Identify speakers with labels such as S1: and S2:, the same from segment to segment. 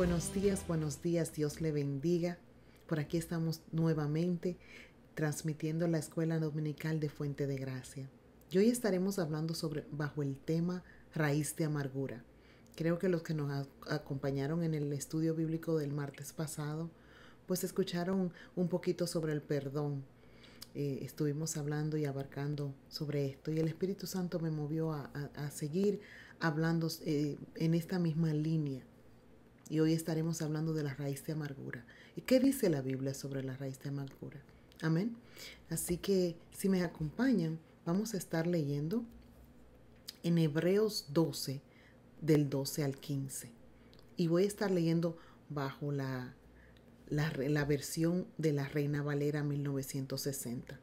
S1: Buenos días, buenos días, Dios le bendiga. Por aquí estamos nuevamente transmitiendo la Escuela Dominical de Fuente de Gracia. Y hoy estaremos hablando sobre bajo el tema raíz de amargura. Creo que los que nos acompañaron en el estudio bíblico del martes pasado, pues escucharon un poquito sobre el perdón. Eh, estuvimos hablando y abarcando sobre esto y el Espíritu Santo me movió a, seguir hablando eh, en esta misma línea y hoy estaremos hablando de la raíz de amargura. ¿Y qué dice la Biblia sobre la raíz de amargura? Amén. Así que si me acompañan, vamos a estar leyendo en Hebreos 12, del 12 al 15. Y voy a estar leyendo bajo la, la, la versión de la Reina Valera 1960.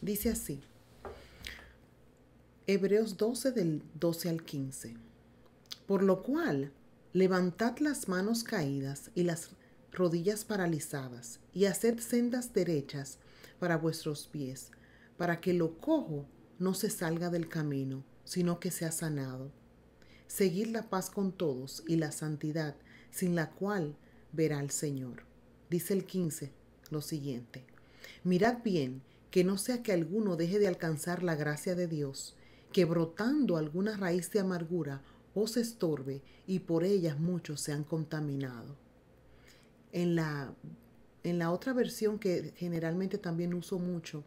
S1: Dice así, Hebreos 12 del 12 al 15. Por lo cual, Levantad las manos caídas y las rodillas paralizadas, y haced sendas derechas para vuestros pies, para que lo cojo no se salga del camino, sino que sea sanado. Seguid la paz con todos y la santidad, sin la cual verá el Señor. Dice el 15 lo siguiente. Mirad bien que no sea que alguno deje de alcanzar la gracia de Dios, que brotando alguna raíz de amargura os estorbe y por ellas muchos se han contaminado. En la, en la otra versión que generalmente también uso mucho,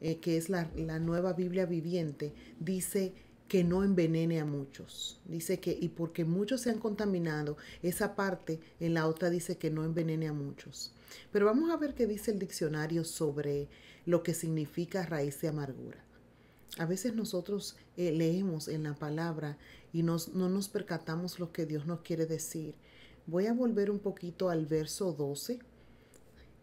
S1: eh, que es la, la nueva Biblia viviente, dice que no envenene a muchos. Dice que, y porque muchos se han contaminado, esa parte en la otra dice que no envenene a muchos. Pero vamos a ver qué dice el diccionario sobre lo que significa raíz de amargura. A veces nosotros eh, leemos en la palabra y no nos percatamos lo que Dios nos quiere decir. Voy a volver un poquito al verso 12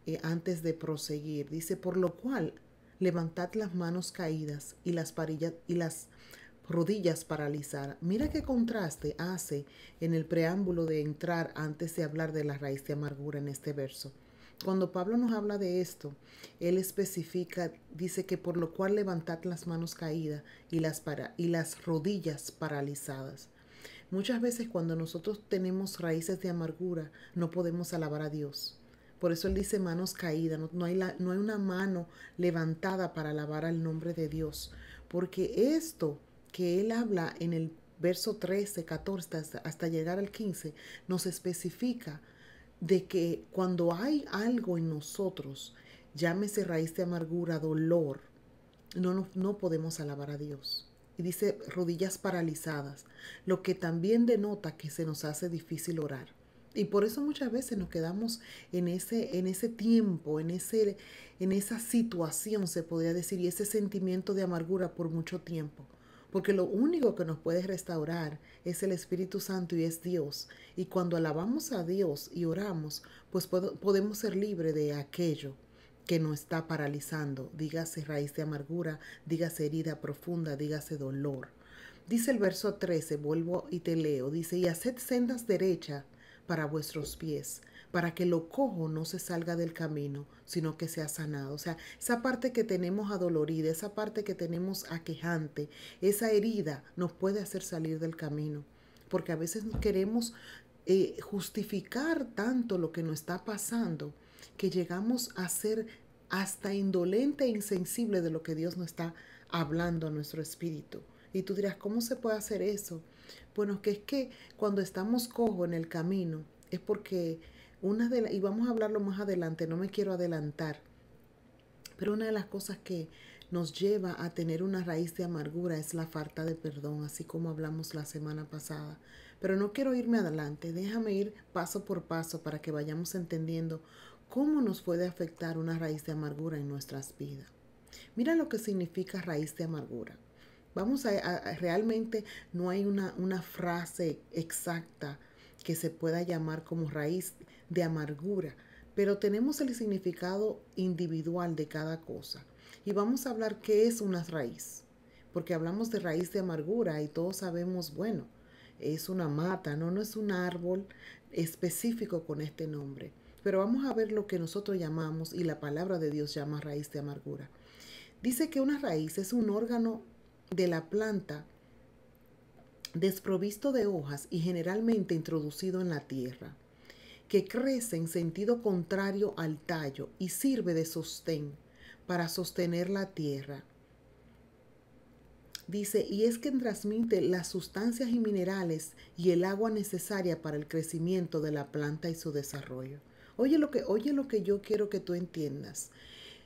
S1: eh, antes de proseguir. Dice, por lo cual, levantad las manos caídas y las, parillas, y las rodillas paralizadas. Mira qué contraste hace en el preámbulo de entrar antes de hablar de la raíz de amargura en este verso. Cuando Pablo nos habla de esto, él especifica, dice que por lo cual levantad las manos caídas y las, para, y las rodillas paralizadas. Muchas veces cuando nosotros tenemos raíces de amargura, no podemos alabar a Dios. Por eso él dice manos caídas, no, hay no, hay una mano levantada para alabar al nombre de Dios. Porque esto que él habla en el verso 13, 14 hasta, hasta llegar al 15, nos especifica de que cuando hay algo en nosotros, llámese raíz de amargura, dolor, no, no, podemos alabar a Dios. Y dice rodillas paralizadas, lo que también denota que se nos hace difícil orar. Y por eso muchas veces nos quedamos en ese, en ese tiempo, en, ese, en esa situación, se podría decir, y ese sentimiento de amargura por mucho tiempo. Porque lo único que nos puede restaurar es el Espíritu Santo y es Dios. Y cuando alabamos a Dios y oramos, pues podemos ser libres de aquello que nos está paralizando. Dígase raíz de amargura, dígase herida profunda, dígase dolor. Dice el verso 13, vuelvo y te leo, dice, y haced sendas derecha para vuestros pies, para que lo cojo no se salga del camino, sino que sea sanado. O sea, esa parte que tenemos adolorida, esa parte que tenemos aquejante, esa herida nos puede hacer salir del camino. Porque a veces queremos eh, justificar tanto lo que nos está pasando que llegamos a ser hasta indolente e insensible de lo que Dios nos está hablando a nuestro espíritu. Y tú dirás, ¿cómo se puede hacer eso? Bueno, que es que cuando estamos cojo en el camino es porque una de y vamos a hablarlo más adelante, no me quiero adelantar, pero una de las cosas que nos lleva a tener una raíz de amargura es la falta de perdón, así como hablamos la semana pasada. Pero no quiero irme adelante, déjame ir paso por paso para que vayamos entendiendo cómo nos puede afectar una raíz de amargura en nuestras vidas. Mira lo que significa raíz de amargura. Vamos a, realmente no hay una, una frase exacta que se pueda llamar como raíz de amargura, pero tenemos el significado individual de cada cosa. Y vamos a hablar qué es una raíz, porque hablamos de raíz de amargura y todos sabemos, bueno, es una mata, no, no es un árbol específico con este nombre. Pero vamos a ver lo que nosotros llamamos y la palabra de Dios llama raíz de amargura. Dice que una raíz es un órgano de la planta desprovisto de hojas y generalmente introducido en la tierra que crece en sentido contrario al tallo y sirve de sostén para sostener la tierra. Dice, y es quien transmite las sustancias y minerales y el agua necesaria para el crecimiento de la planta y su desarrollo. Oye lo que, oye lo que yo quiero que tú entiendas.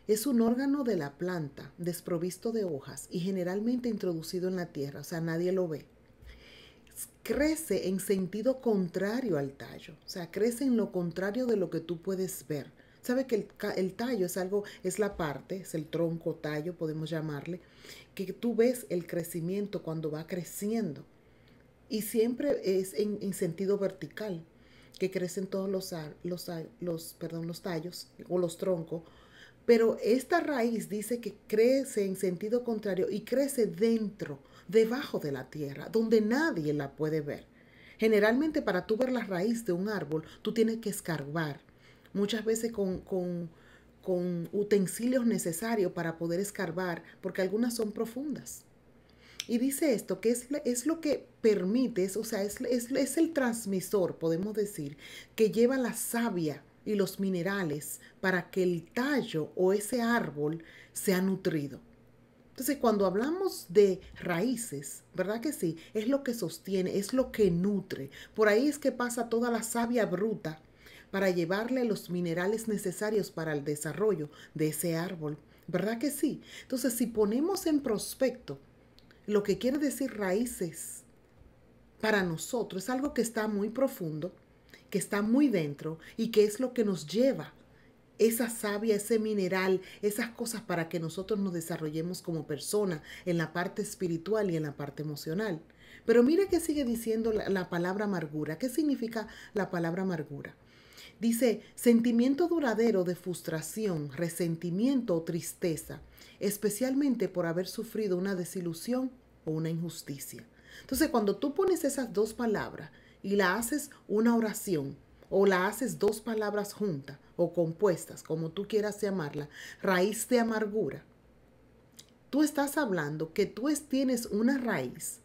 S1: Es un órgano de la planta, desprovisto de hojas y generalmente introducido en la tierra, o sea, nadie lo ve crece en sentido contrario al tallo, o sea, crece en lo contrario de lo que tú puedes ver. Sabe que el, tallo es algo, es la parte, es el tronco tallo, podemos llamarle, que tú ves el crecimiento cuando va creciendo. Y siempre es en, sentido vertical, que crecen todos los, los tallos o los troncos. Pero esta raíz dice que crece en sentido contrario y crece dentro debajo de la tierra, donde nadie la puede ver. Generalmente para tú ver la raíz de un árbol, tú tienes que escarbar, muchas veces con, utensilios necesarios para poder escarbar, porque algunas son profundas. Y dice esto, que es, lo que permite, o sea, es, es el transmisor, podemos decir, que lleva la savia y los minerales para que el tallo o ese árbol sea nutrido. Entonces, cuando hablamos de raíces, ¿verdad que sí? Es lo que sostiene, es lo que nutre. Por ahí es que pasa toda la savia bruta para llevarle los minerales necesarios para el desarrollo de ese árbol. ¿Verdad que sí? Entonces, si ponemos en prospecto lo que quiere decir raíces para nosotros, es algo que está muy profundo, que está muy dentro y que es lo que nos lleva esa savia, ese mineral, esas cosas para que nosotros nos desarrollemos como persona en la parte espiritual y en la parte emocional. Pero mira que sigue diciendo la, la palabra amargura. ¿Qué significa la palabra amargura? Dice, sentimiento duradero de frustración, resentimiento o tristeza, especialmente por haber sufrido una desilusión o una injusticia. Entonces, cuando tú pones esas dos palabras y la haces una oración o la haces dos palabras juntas, o compuestas, como tú quieras llamarla, raíz de amargura, tú estás hablando que tú tienes una raíz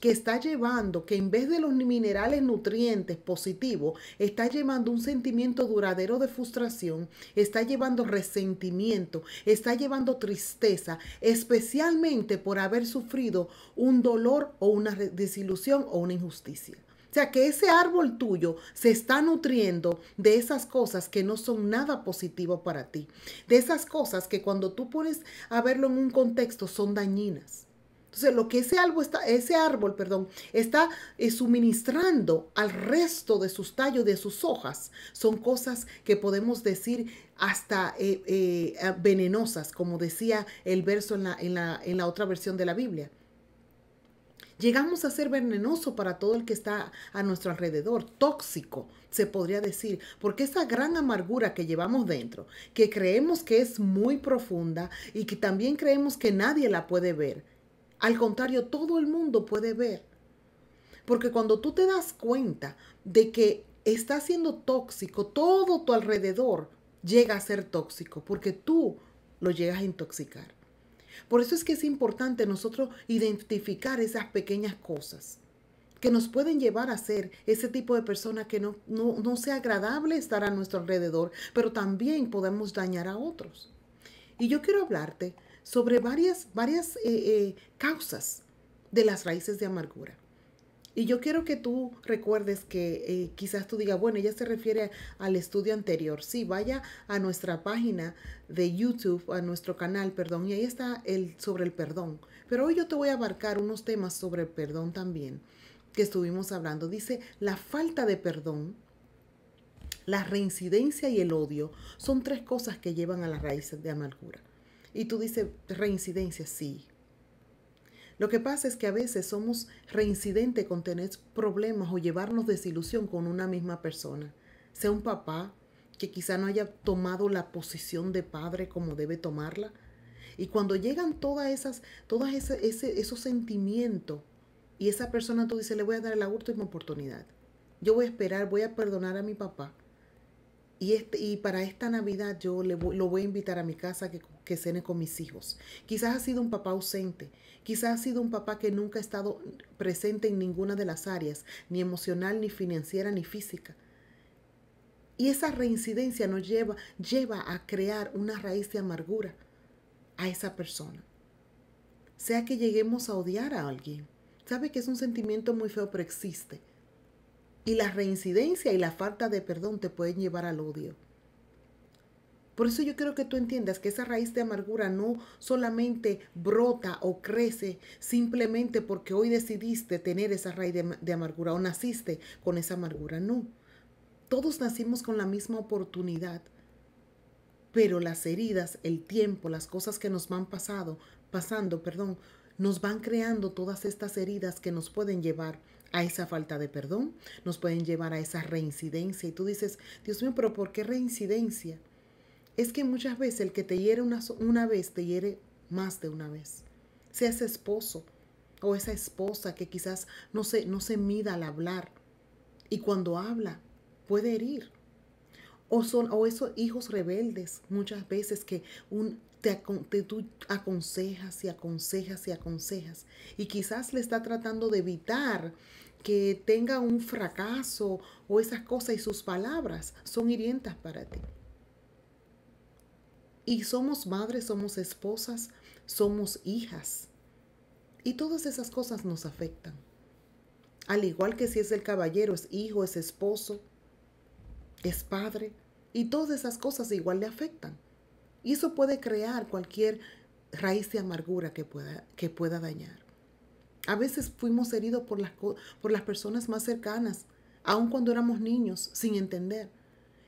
S1: que está llevando, que en vez de los minerales nutrientes positivos, está llevando un sentimiento duradero de frustración, está llevando resentimiento, está llevando tristeza, especialmente por haber sufrido un dolor o una desilusión o una injusticia. O sea, que ese árbol tuyo se está nutriendo de esas cosas que no son nada positivo para ti. De esas cosas que cuando tú pones a verlo en un contexto son dañinas. Entonces, lo que ese árbol está, ese árbol, perdón, está eh, suministrando al resto de sus tallos, de sus hojas, son cosas que podemos decir hasta eh, eh, venenosas, como decía el verso en la otra versión de la Biblia. Llegamos a ser venenoso para todo el que está a nuestro alrededor, tóxico, se podría decir, porque esa gran amargura que llevamos dentro, que creemos que es muy profunda y que también creemos que nadie la puede ver. Al contrario, todo el mundo puede ver. Porque cuando tú te das cuenta de que está siendo tóxico, todo tu alrededor llega a ser tóxico, porque tú lo llegas a intoxicar. Por eso es que es importante nosotros identificar esas pequeñas cosas que nos pueden llevar a ser ese tipo de persona que no, no, no sea agradable estar a nuestro alrededor, pero también podemos dañar a otros. Y yo quiero hablarte sobre varias, varias eh, eh, causas de las raíces de amargura. Y yo quiero que tú recuerdes que eh, quizás tú digas, bueno, ella se refiere al estudio anterior. Sí, vaya a nuestra página de YouTube, a nuestro canal, perdón, y ahí está el sobre el perdón. Pero hoy yo te voy a abarcar unos temas sobre el perdón también que estuvimos hablando. Dice, la falta de perdón, la reincidencia y el odio son tres cosas que llevan a las raíces de amargura. Y tú dices, reincidencia, sí, lo que pasa es que a veces somos reincidentes con tener problemas o llevarnos desilusión con una misma persona. Sea un papá que quizá no haya tomado la posición de padre como debe tomarla. Y cuando llegan todas esas, todas ese, esos sentimientos y esa persona tú dices, le voy a dar la última oportunidad. Yo voy a esperar, voy a perdonar a mi papá. Este, y, para esta Navidad yo le, lo voy a invitar a mi casa que, que cene con mis hijos. Quizás ha sido un papá ausente, quizás ha sido un papá que nunca ha estado presente en ninguna de las áreas, ni emocional, ni financiera, ni física. Y esa reincidencia nos lleva, lleva a crear una raíz de amargura a esa persona. Sea que lleguemos a odiar a alguien. Sabe que es un sentimiento muy feo, pero existe. Y la reincidencia y la falta de perdón te pueden llevar al odio. Por eso yo quiero que tú entiendas que esa raíz de amargura no solamente brota o crece simplemente porque hoy decidiste tener esa raíz de, amargura o naciste con esa amargura. No. Todos nacimos con la misma oportunidad. Pero las heridas, el tiempo, las cosas que nos van pasado, pasando, perdón, nos van creando todas estas heridas que nos pueden llevar a esa falta de perdón, nos pueden llevar a esa reincidencia. Y tú dices, Dios mío, pero ¿por qué reincidencia? Es que muchas veces el que te hiere una, una vez, te hiere más de una vez. Sea ese esposo o esa esposa que quizás no se, no se mida al hablar y cuando habla puede herir. O, son, o esos hijos rebeldes muchas veces que un, te, tú aconsejas y aconsejas y aconsejas. Y quizás le está tratando de evitar que tenga un fracaso o esas cosas y sus palabras son hirientas para ti. Y somos madres, somos esposas, somos hijas. Y todas esas cosas nos afectan. Al igual que si es el caballero, es hijo, es esposo, es padre y todas esas cosas igual le afectan. Y eso puede crear cualquier raíz de amargura que pueda, que pueda dañar. A veces fuimos heridos por las, por las personas más cercanas, aun cuando éramos niños, sin entender.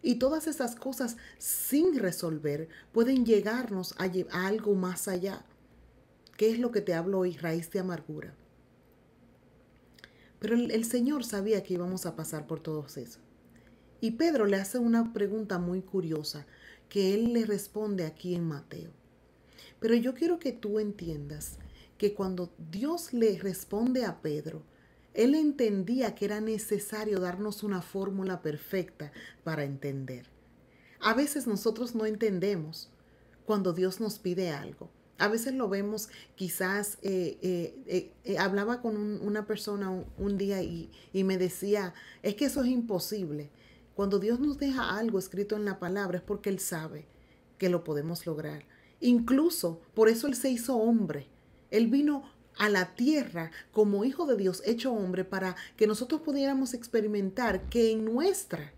S1: Y todas esas cosas sin resolver pueden llegarnos a, algo más allá. ¿Qué es lo que te hablo hoy? Raíz de amargura. Pero el, Señor sabía que íbamos a pasar por todos eso. Y Pedro le hace una pregunta muy curiosa que él le responde aquí en Mateo. Pero yo quiero que tú entiendas que cuando Dios le responde a Pedro, él entendía que era necesario darnos una fórmula perfecta para entender. A veces nosotros no entendemos cuando Dios nos pide algo. A veces lo vemos, quizás eh, eh, eh, hablaba con una persona un, día y, me decía, es que eso es imposible. Cuando Dios nos deja algo escrito en la palabra es porque Él sabe que lo podemos lograr. Incluso por eso Él se hizo hombre. Él vino a la tierra como hijo de Dios, hecho hombre, para que nosotros pudiéramos experimentar que en nuestra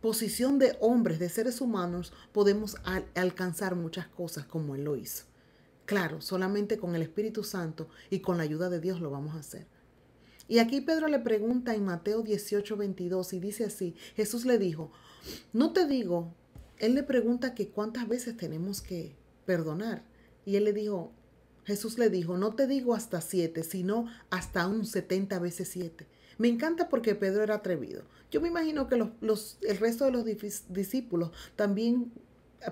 S1: posición de hombres, de seres humanos, podemos alcanzar muchas cosas como Él lo hizo. Claro, solamente con el Espíritu Santo y con la ayuda de Dios lo vamos a hacer. Y aquí Pedro le pregunta en Mateo 18, 22 y dice así, Jesús le dijo, no te digo, él le pregunta que cuántas veces tenemos que perdonar. Y él le dijo, Jesús le dijo, no te digo hasta siete, sino hasta un setenta veces siete. Me encanta porque Pedro era atrevido. Yo me imagino que el resto de los discípulos también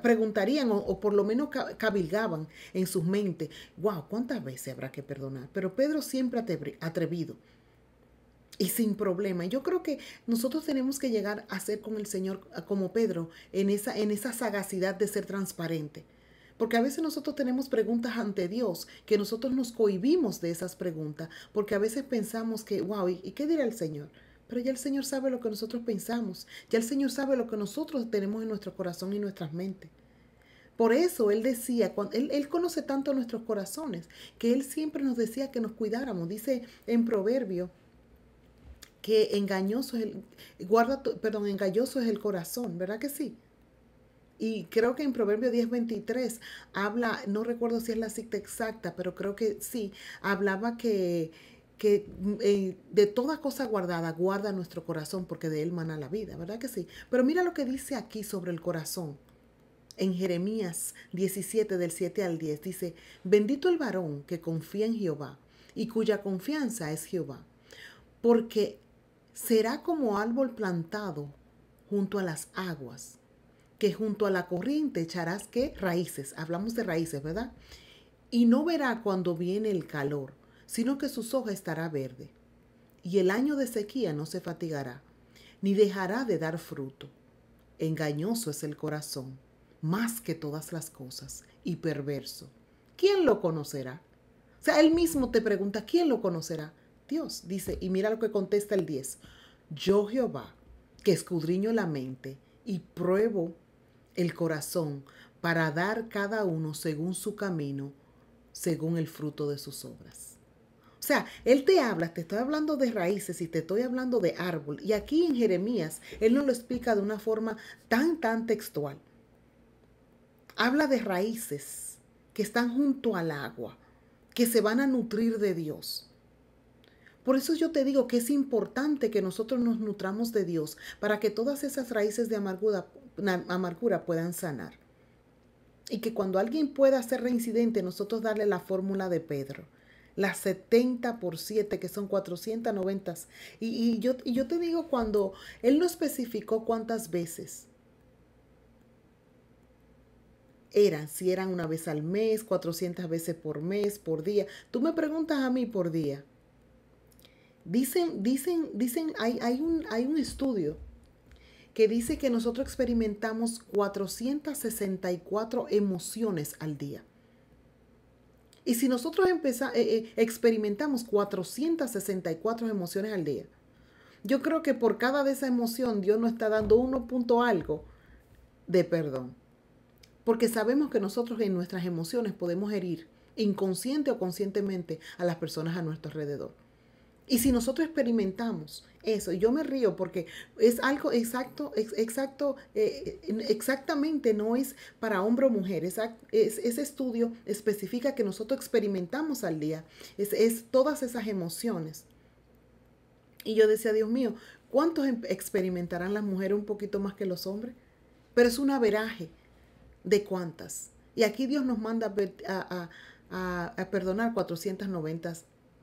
S1: preguntarían o, por lo menos cabilgaban en sus mentes, wow, ¿cuántas veces habrá que perdonar? Pero Pedro siempre atrevido y sin problema. Yo creo que nosotros tenemos que llegar a ser con el Señor como Pedro, en esa, en esa sagacidad de ser transparente. Porque a veces nosotros tenemos preguntas ante Dios, que nosotros nos cohibimos de esas preguntas, porque a veces pensamos que, wow, ¿y, qué dirá el Señor? Pero ya el Señor sabe lo que nosotros pensamos, ya el Señor sabe lo que nosotros tenemos en nuestro corazón y nuestras mentes. Por eso Él decía, él, él, conoce tanto nuestros corazones, que Él siempre nos decía que nos cuidáramos. Dice en Proverbio que engañoso es el, guarda perdón, engañoso es el corazón, ¿verdad que sí? Y creo que en Proverbio 10:23 habla, no recuerdo si es la cita exacta, pero creo que sí, hablaba que, mm, eh, de toda cosa guardada guarda nuestro corazón porque de él mana la vida, ¿verdad que sí? Pero mira lo que dice aquí sobre el corazón. En Jeremías 17 del 7 al 10 dice, bendito el varón que confía en Jehová y cuya confianza es Jehová, porque será como árbol plantado junto a las aguas, que junto a la corriente echarás que raíces, hablamos de raíces, ¿verdad? Y no verá cuando viene el calor, sino que su soja estará verde, y el año de sequía no se fatigará, ni dejará de dar fruto. Engañoso es el corazón, más que todas las cosas, y perverso. ¿Quién lo conocerá? O sea, él mismo te pregunta, ¿quién lo conocerá? Dios. Dice, y mira lo que contesta el 10. Yo Jehová, que escudriño la mente y pruebo el corazón para dar cada uno según su camino, según el fruto de sus obras. O sea, él te habla, te estoy hablando de raíces y te estoy hablando de árbol. Y aquí en Jeremías, él no lo explica de una forma tan, tan textual. Habla de raíces que están junto al agua, que se van a nutrir de Dios. Por eso yo te digo que es importante que nosotros nos nutramos de Dios para que todas esas raíces de amargura, puedan sanar. Y que cuando alguien pueda ser reincidente, nosotros darle la fórmula de Pedro. Las 70 por 7, que son 490. Y, y, yo, yo te digo cuando él no especificó cuántas veces eran, si eran una vez al mes, 400 veces por mes, por día. Tú me preguntas a mí por día. Dicen, dicen, dicen, hay, hay, un, hay un estudio que dice que nosotros experimentamos 464 emociones al día. Y si nosotros eh, eh, experimentamos 464 emociones al día, yo creo que por cada de esa emoción Dios nos está dando uno punto algo de perdón. Porque sabemos que nosotros en nuestras emociones podemos herir inconsciente o conscientemente a las personas a nuestro alrededor. Y si nosotros experimentamos eso, yo me río porque es algo exacto, exacto, eh, eh, exactamente no es para hombre o mujer. es, ese estudio especifica que nosotros experimentamos al día, es, todas esas emociones. Y yo decía, Dios mío, ¿cuántos em-, experimentarán las mujeres un poquito más que los hombres? Pero es un averaje de cuántas. Y aquí Dios nos manda a, perdonar a, a perdonar 490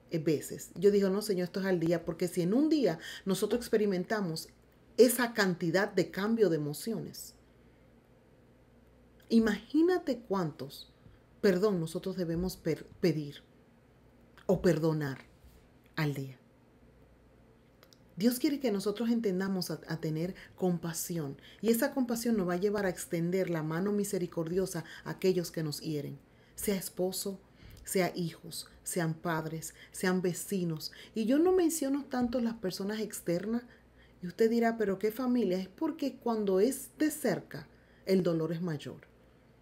S1: eh, veces. Yo digo, no, Señor, esto es al día, porque si en un día nosotros experimentamos esa cantidad de cambio de emociones, imagínate cuántos perdón nosotros debemos pedir o perdonar al día. Dios quiere que nosotros entendamos a, tener compasión y esa compasión nos va a llevar a extender la mano misericordiosa a aquellos que nos hieren, sea esposo, sean hijos, sean padres, sean vecinos. Y yo no menciono tanto las personas externas. Y usted dirá, pero ¿qué familia? Es porque cuando es de cerca, el dolor es mayor.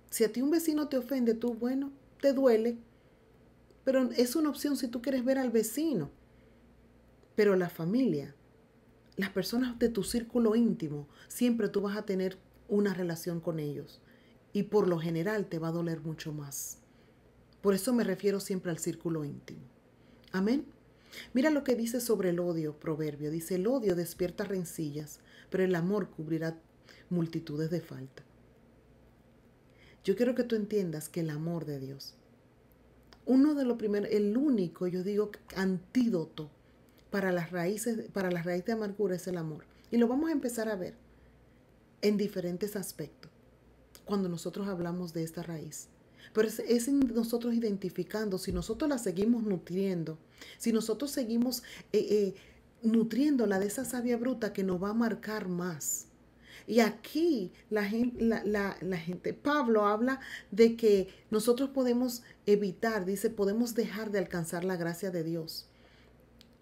S1: Si a ti un vecino te ofende, tú, bueno, te duele, pero es una opción si tú quieres ver al vecino. Pero la familia, las personas de tu círculo íntimo, siempre tú vas a tener una relación con ellos. Y por lo general te va a doler mucho más. Por eso me refiero siempre al círculo íntimo. Amén. Mira lo que dice sobre el odio, proverbio. Dice, el odio despierta rencillas, pero el amor cubrirá multitudes de falta. Yo quiero que tú entiendas que el amor de Dios, uno de los primeros, el único, yo digo, antídoto para las raíces, para las raíces de amargura es el amor. Y lo vamos a empezar a ver en diferentes aspectos cuando nosotros hablamos de esta raíz. Pero es, nosotros identificando, si nosotros la seguimos nutriendo, si nosotros seguimos eh, eh, nutriéndola de esa savia bruta que nos va a marcar más. Y aquí la gente, Pablo habla de que nosotros podemos evitar, dice, podemos dejar de alcanzar la gracia de Dios.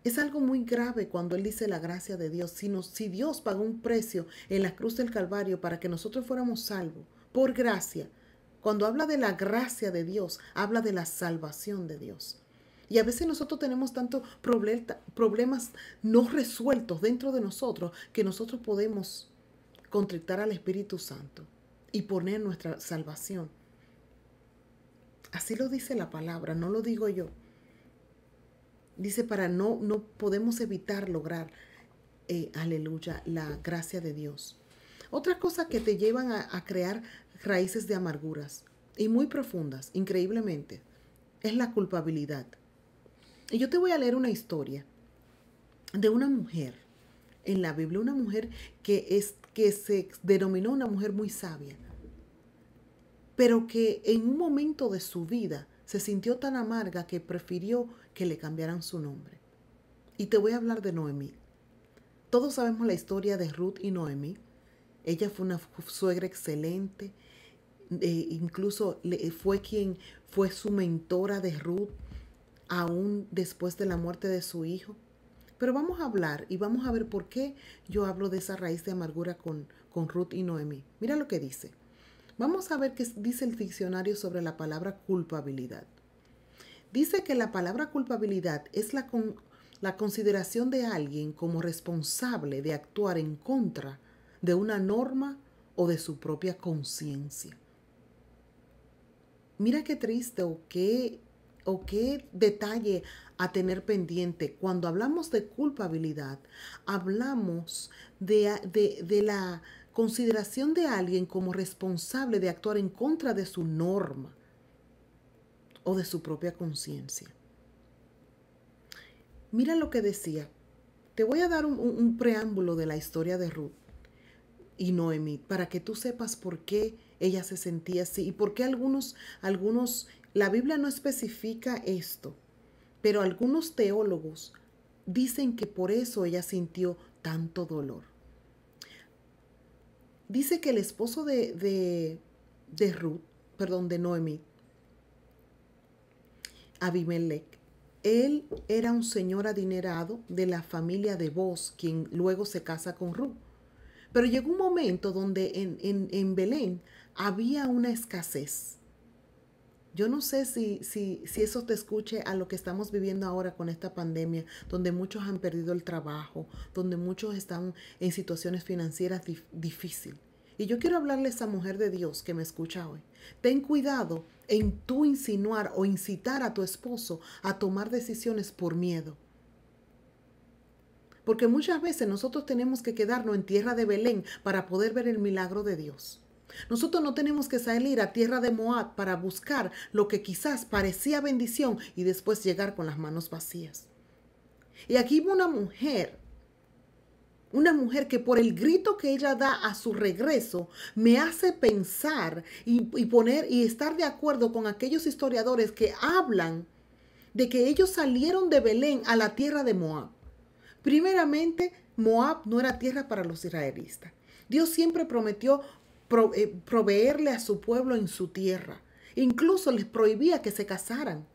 S1: Es algo muy grave cuando él dice la gracia de Dios. sino si Dios pagó un precio en la cruz del Calvario para que nosotros fuéramos salvos por gracia, cuando habla de la gracia de Dios, habla de la salvación de Dios. Y a veces nosotros tenemos tantos problemas no resueltos dentro de nosotros que nosotros podemos contrictar al Espíritu Santo y poner nuestra salvación. Así lo dice la palabra, no lo digo yo. Dice para no, no podemos evitar lograr, eh, aleluya, la gracia de Dios. Otra cosa que te llevan a, a crear raíces de amarguras y muy profundas, increíblemente. Es la culpabilidad. Y yo te voy a leer una historia de una mujer en la Biblia, una mujer que, es, que se denominó una mujer muy sabia, pero que en un momento de su vida se sintió tan amarga que prefirió que le cambiaran su nombre. Y te voy a hablar de Noemí. Todos sabemos la historia de Ruth y Noemí. Ella fue una suegra excelente, incluso le, eh, fue quien fue su mentora de Ruth, aún después de la muerte de su hijo. Pero vamos a hablar y vamos a ver por qué yo hablo de esa raíz de amargura con, con Ruth y Noemí. Mira lo que dice. Vamos a ver qué dice el diccionario sobre la palabra culpabilidad. Dice que la palabra culpabilidad es la, la consideración de alguien como responsable de actuar en contra de una norma o de su propia conciencia. Mira qué triste o qué, o qué detalle a tener pendiente. Cuando hablamos de culpabilidad, hablamos de, de, la consideración de alguien como responsable de actuar en contra de su norma o de su propia conciencia. Mira lo que decía. Te voy a dar un, preámbulo de la historia de Ruth y Noemí para que tú sepas por qué ella se sentía así. ¿Y por qué algunos, algunos, la Biblia no especifica esto, pero algunos teólogos dicen que por eso ella sintió tanto dolor? Dice que el esposo de, de, de Ruth, perdón, de Noemí, Abimelech, él era un señor adinerado de la familia de Boz, quien luego se casa con Ruth. Pero llegó un momento donde en, en, en Belén había una escasez. Yo no sé si, si, si, eso te escuche a lo que estamos viviendo ahora con esta pandemia, donde muchos han perdido el trabajo, donde muchos están en situaciones financieras difíciles. Y yo quiero hablarle a esa mujer de Dios que me escucha hoy. Ten cuidado en tú insinuar o incitar a tu esposo a tomar decisiones por miedo. Porque muchas veces nosotros tenemos que quedarnos en tierra de Belén para poder ver el milagro de Dios. Nosotros no tenemos que salir a tierra de Moab para buscar lo que quizás parecía bendición y después llegar con las manos vacías. Y aquí hubo una mujer, una mujer que por el grito que ella da a su regreso me hace pensar y, poner y estar de acuerdo con aquellos historiadores que hablan de que ellos salieron de Belén a la tierra de Moab. Primeramente, Moab no era tierra para los israelitas. Dios siempre prometió eh, proveerle a su pueblo en su tierra. Incluso les prohibía que se casaran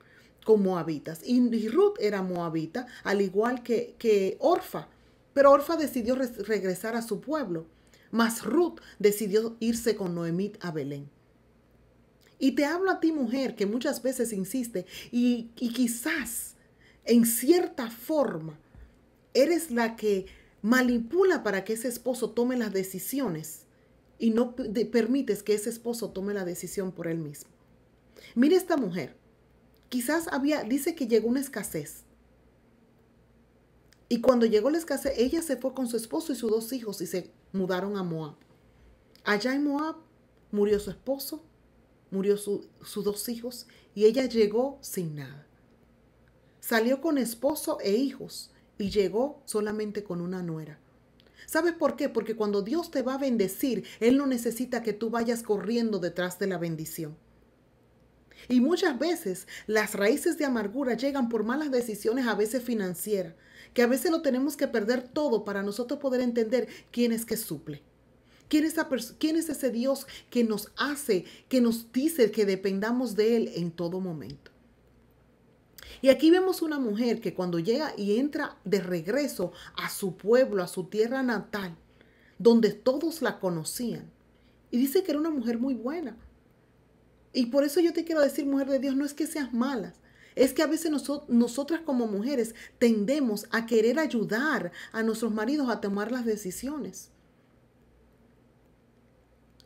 S1: con moabitas. Y Ruth era moabita, al igual que, Orfa. Pero Orfa decidió regresar a su pueblo. Mas Ruth decidió irse con Noemí a Belén. Y te hablo a ti, mujer, que muchas veces insiste y, y quizás en cierta forma eres la que manipula para que ese esposo tome las decisiones y no permites que ese esposo tome la decisión por él mismo. Mire esta mujer. Quizás había, dice que llegó una escasez. Y cuando llegó la escasez, ella se fue con su esposo y sus dos hijos y se mudaron a Moab. Allá en Moab murió su esposo, murió sus dos hijos y ella llegó sin nada. Salió con esposo e hijos y llegó solamente con una nuera. ¿Sabes por qué? Porque cuando Dios te va a bendecir, Él no necesita que tú vayas corriendo detrás de la bendición. Y muchas veces las raíces de amargura llegan por malas decisiones, a veces financieras, que a veces lo tenemos que perder todo para nosotros poder entender quién es que suple. ¿Quién es, ¿Quién es ese Dios que nos hace, que nos dice que dependamos de Él en todo momento? Y aquí vemos una mujer que cuando llega y entra de regreso a su pueblo, a su tierra natal, donde todos la conocían, y dice que era una mujer muy buena. Y por eso yo te quiero decir, mujer de Dios, no es que seas mala, es que a veces nosotras como mujeres tendemos a querer ayudar a nuestros maridos a tomar las decisiones.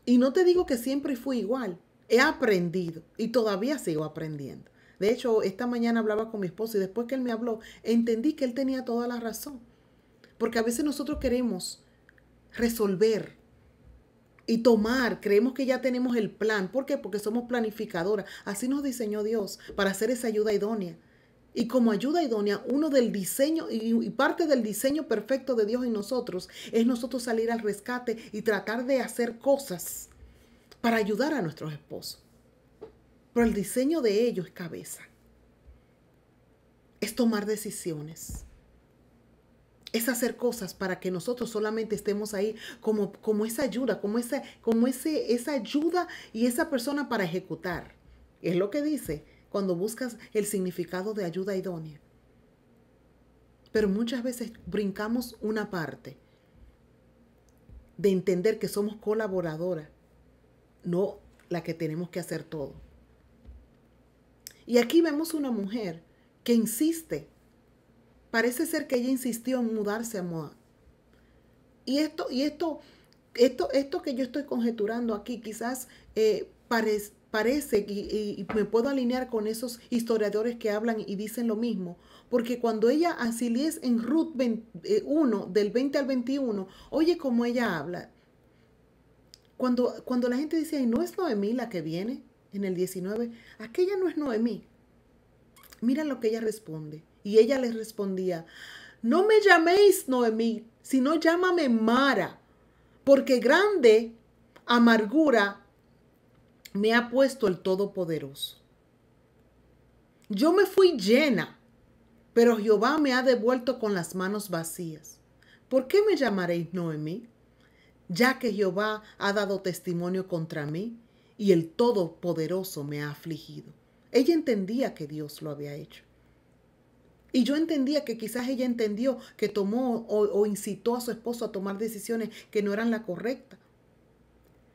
S1: Y no te digo que siempre fui igual, he aprendido y todavía sigo aprendiendo. De hecho, esta mañana hablaba con mi esposo y después que él me habló, entendí que él tenía toda la razón. Porque a veces nosotros queremos resolver y tomar, creemos que ya tenemos el plan. ¿Por qué? Porque somos planificadoras. Así nos diseñó Dios para hacer esa ayuda idónea. Y como ayuda idónea, uno del diseño y, parte del diseño perfecto de Dios en nosotros es nosotros salir al rescate y tratar de hacer cosas para ayudar a nuestros esposos. Pero el diseño de ellos es cabeza. Es tomar decisiones. Es hacer cosas para que nosotros solamente estemos ahí como, como esa ayuda, como, esa, como ese, esa ayuda y esa persona para ejecutar. Es lo que dice cuando buscas el significado de ayuda idónea. Pero muchas veces brincamos una parte de entender que somos colaboradora, no la que tenemos que hacer todo. Y aquí vemos una mujer que insiste. Parece ser que ella insistió en mudarse a Moab. Y esto, y esto, esto, esto que yo estoy conjeturando aquí, quizás eh, parece y, me puedo alinear con esos historiadores que hablan y dicen lo mismo, porque cuando ella, así es en Ruth 1, eh, del 20 al 21, oye cómo ella habla. Cuando, cuando la gente dice, Ay, no es Noemí la que viene, en el 19, aquella no es Noemí. Mira lo que ella responde. Y ella les respondía, no me llaméis Noemí, sino llámame Mara, porque grande amargura me ha puesto el Todopoderoso. Yo me fui llena, pero Jehová me ha devuelto con las manos vacías. ¿Por qué me llamaréis Noemí? Ya que Jehová ha dado testimonio contra mí y el Todopoderoso me ha afligido. Ella entendía que Dios lo había hecho. Y yo entendía que quizás ella entendió que tomó o, incitó a su esposo a tomar decisiones que no eran la correcta.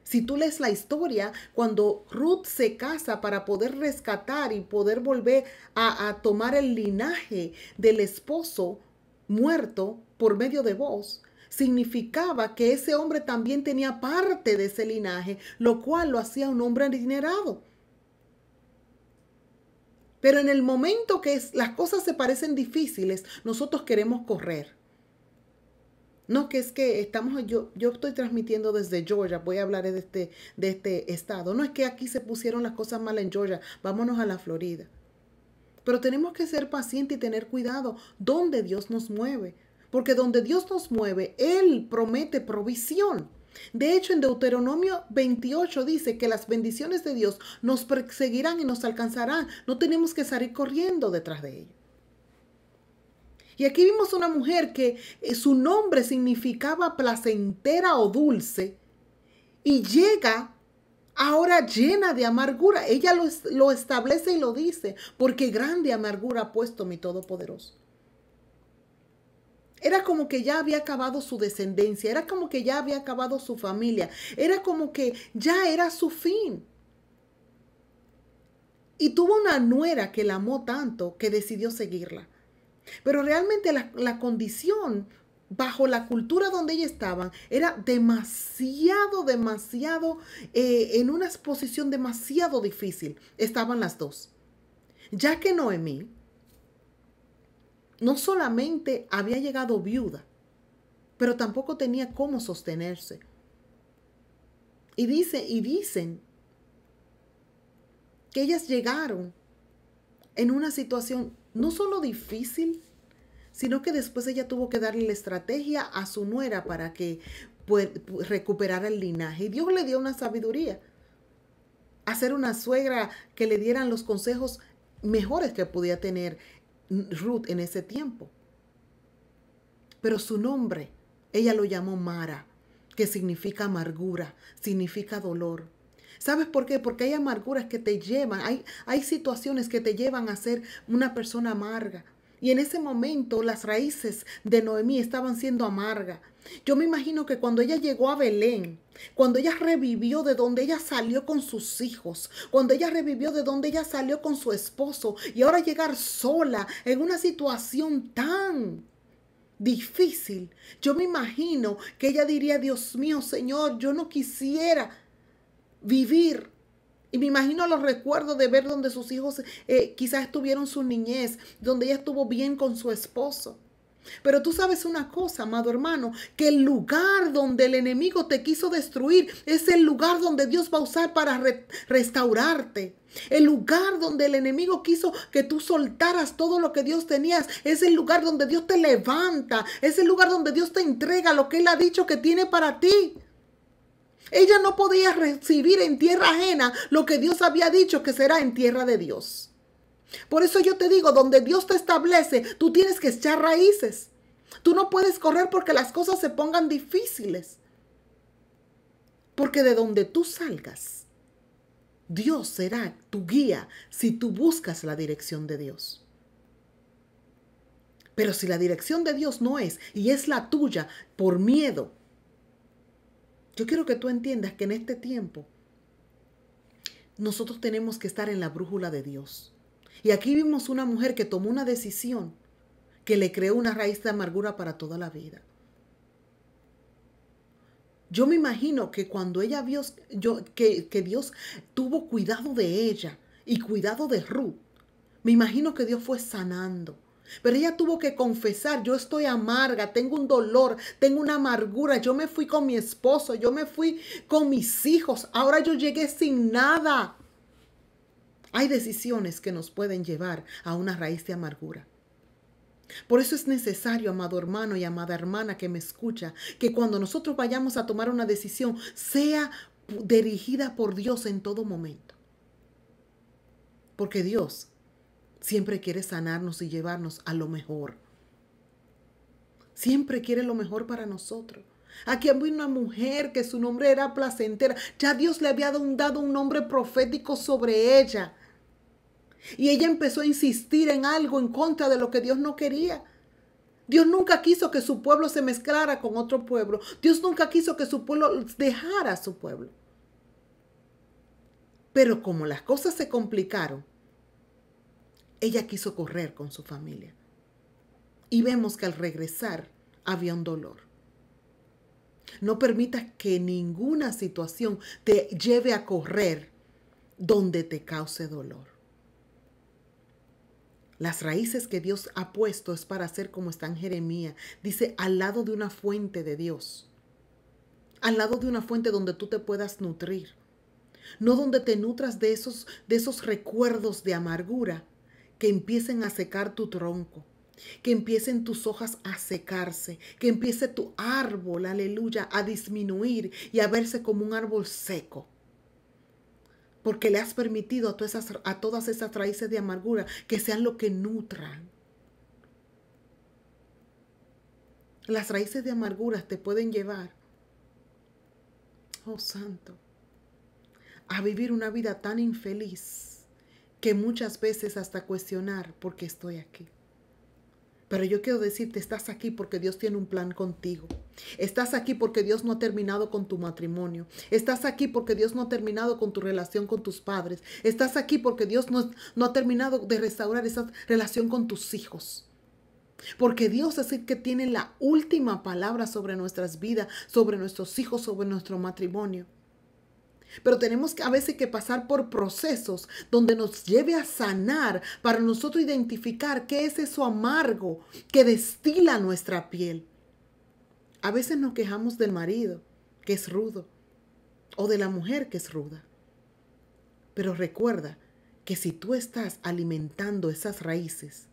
S1: Si tú lees la historia, cuando Ruth se casa para poder rescatar y poder volver a, a tomar el linaje del esposo muerto por medio de vos, significaba que ese hombre también tenía parte de ese linaje, lo cual lo hacía un hombre adinerado. Pero en el momento que las cosas se parecen difíciles, nosotros queremos correr. No, que es que estamos, yo, yo estoy transmitiendo desde Georgia, voy a hablar de este, de este estado. No es que aquí se pusieron las cosas mal en Georgia, vámonos a la Florida. Pero tenemos que ser pacientes y tener cuidado donde Dios nos mueve porque donde Dios nos mueve, Él promete provisión. De hecho, en Deuteronomio 28 dice que las bendiciones de Dios nos perseguirán y nos alcanzarán. No tenemos que salir corriendo detrás de ello. Y aquí vimos una mujer que eh, su nombre significaba placentera o dulce y llega ahora llena de amargura. Ella lo establece y lo dice, porque grande amargura ha puesto mi Todopoderoso. Era como que ya había acabado su descendencia, era como que ya había acabado su familia, era como que ya era su fin. Y tuvo una nuera que la amó tanto que decidió seguirla. Pero realmente la, condición bajo la cultura donde ella estaba era demasiado, demasiado, eh, en una posición demasiado difícil. Estaban las dos. Ya que Noemí, no solamente había llegado viuda, pero tampoco tenía cómo sostenerse. Y dice, y dicen que ellas llegaron en una situación no solo difícil, sino que después ella tuvo que darle la estrategia a su nuera para que recuperara el linaje. Y Dios le dio una sabiduría. Hacer una suegra que le dieran los consejos mejores que podía tener Ruth en ese tiempo. Pero su nombre, ella lo llamó Mara, que significa amargura, significa dolor. ¿Sabes por qué? Porque hay amarguras que te llevan, hay, hay situaciones que te llevan a ser una persona amarga, y en ese momento las raíces de Noemí estaban siendo amargas. Yo me imagino que cuando ella llegó a Belén, cuando ella revivió de donde ella salió con sus hijos, cuando ella revivió de donde ella salió con su esposo y ahora llegar sola en una situación tan difícil, yo me imagino que ella diría, Dios mío, Señor, yo no quisiera vivir y me imagino los recuerdos de ver donde sus hijos eh, quizás tuvieron su niñez, donde ella estuvo bien con su esposo. Pero tú sabes una cosa, amado hermano, que el lugar donde el enemigo te quiso destruir es el lugar donde Dios va a usar para restaurarte. El lugar donde el enemigo quiso que tú soltaras todo lo que Dios tenías es el lugar donde Dios te levanta, es el lugar donde Dios te entrega lo que Él ha dicho que tiene para ti. Ella no podía recibir en tierra ajena lo que Dios había dicho que será en tierra de Dios. Por eso yo te digo, donde Dios te establece, tú tienes que echar raíces. Tú no puedes correr porque las cosas se pongan difíciles. Porque de donde tú salgas, Dios será tu guía si tú buscas la dirección de Dios. Pero si la dirección de Dios no es y es la tuya por miedo, yo quiero que tú entiendas que en este tiempo nosotros tenemos que estar en la brújula de Dios. Y aquí vimos una mujer que tomó una decisión que le creó una raíz de amargura para toda la vida. Yo me imagino que cuando ella vio que, que, Dios tuvo cuidado de ella y cuidado de Ruth, me imagino que Dios fue sanando. Pero ella tuvo que confesar, yo estoy amarga, tengo un dolor, tengo una amargura, yo me fui con mi esposo, yo me fui con mis hijos, ahora yo llegué sin nada. Hay decisiones que nos pueden llevar a una raíz de amargura. Por eso es necesario, amado hermano y amada hermana que me escucha, que cuando nosotros vayamos a tomar una decisión sea dirigida por Dios en todo momento. Porque Dios Siempre quiere sanarnos y llevarnos a lo mejor. Siempre quiere lo mejor para nosotros. Aquí había una mujer que su nombre era placentera. Ya Dios le había dado un nombre profético sobre ella. Y ella empezó a insistir en algo en contra de lo que Dios no quería. Dios nunca quiso que su pueblo se mezclara con otro pueblo. Dios nunca quiso que su pueblo dejara a su pueblo. Pero como las cosas se complicaron, ella quiso correr con su familia. Y vemos que al regresar había un dolor. No permitas que ninguna situación te lleve a correr donde te cause dolor. Las raíces que Dios ha puesto es para hacer como está en Jeremías. Dice, al lado de una fuente de Dios. Al lado de una fuente donde tú te puedas nutrir. No donde te nutras de esos, de esos recuerdos de amargura, que empiecen a secar tu tronco, que empiecen tus hojas a secarse, que empiece tu árbol, aleluya, a disminuir y a verse como un árbol seco. Porque le has permitido a todas esas, raíces de amargura que sean lo que nutran. Las raíces de amargura te pueden llevar, oh santo, a vivir una vida tan infeliz que muchas veces hasta cuestionar por qué estoy aquí. Pero yo quiero decirte, estás aquí porque Dios tiene un plan contigo. Estás aquí porque Dios no ha terminado con tu matrimonio. Estás aquí porque Dios no ha terminado con tu relación con tus padres. Estás aquí porque Dios no, ha terminado de restaurar esa relación con tus hijos. Porque Dios es el que tiene la última palabra sobre nuestras vidas, sobre nuestros hijos, sobre nuestro matrimonio. Pero tenemos que a veces que pasar por procesos donde nos lleve a sanar para nosotros identificar qué es eso amargo que destila nuestra piel. A veces nos quejamos del marido, que es rudo, o de la mujer que es ruda. Pero recuerda que si tú estás alimentando esas raíces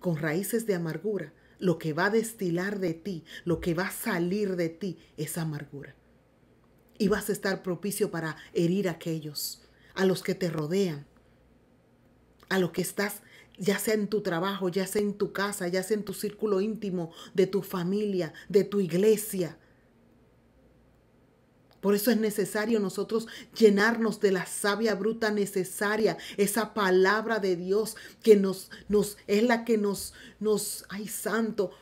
S1: con raíces de amargura, lo que va a destilar de ti, lo que va a salir de ti es amargura y vas a estar propicio para herir a aquellos, a los que te rodean, a los que estás, ya sea en tu trabajo, ya sea en tu casa, ya sea en tu círculo íntimo, de tu familia, de tu iglesia. Por eso es necesario nosotros llenarnos de la savia bruta necesaria, esa palabra de Dios que nos, nos es la que nos, nos, ay santo,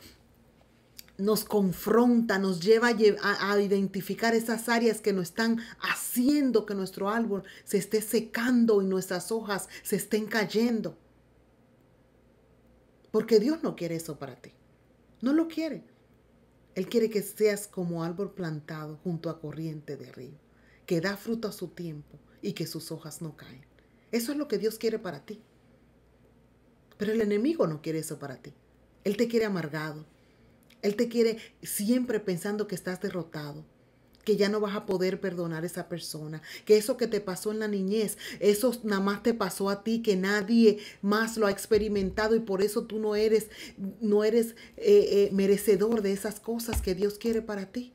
S1: nos confronta, nos lleva a, identificar esas áreas que nos están haciendo que nuestro árbol se esté secando y nuestras hojas se estén cayendo. Porque Dios no quiere eso para ti. No lo quiere. Él quiere que seas como árbol plantado junto a corriente de río, que da fruto a su tiempo y que sus hojas no caen. Eso es lo que Dios quiere para ti. Pero el enemigo no quiere eso para ti. Él te quiere amargado, él te quiere siempre pensando que estás derrotado que ya no vas a poder perdonar a esa persona, que eso que te pasó en la niñez, eso nada más te pasó a ti, que nadie más lo ha experimentado y por eso tú no eres, no eres eh, eh, merecedor de esas cosas que Dios quiere para ti.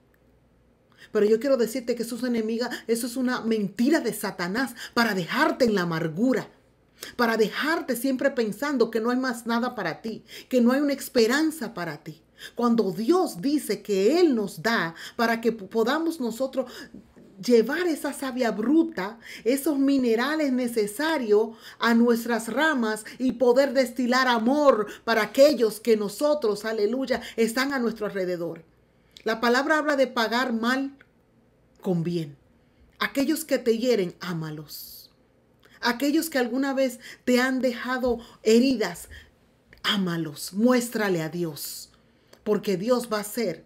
S1: Pero yo quiero decirte que enemiga, eso es una mentira de Satanás para dejarte en la amargura, para dejarte siempre pensando que no hay más nada para ti, que no hay una esperanza para ti. Cuando Dios dice que Él nos da para que podamos nosotros llevar esa savia bruta, esos minerales necesarios a nuestras ramas y poder destilar amor para aquellos que nosotros, aleluya, están a nuestro alrededor. La palabra habla de pagar mal con bien. Aquellos que te hieren, ámalos. Aquellos que alguna vez te han dejado heridas, ámalos. Muéstrale a Dios porque Dios va a hacer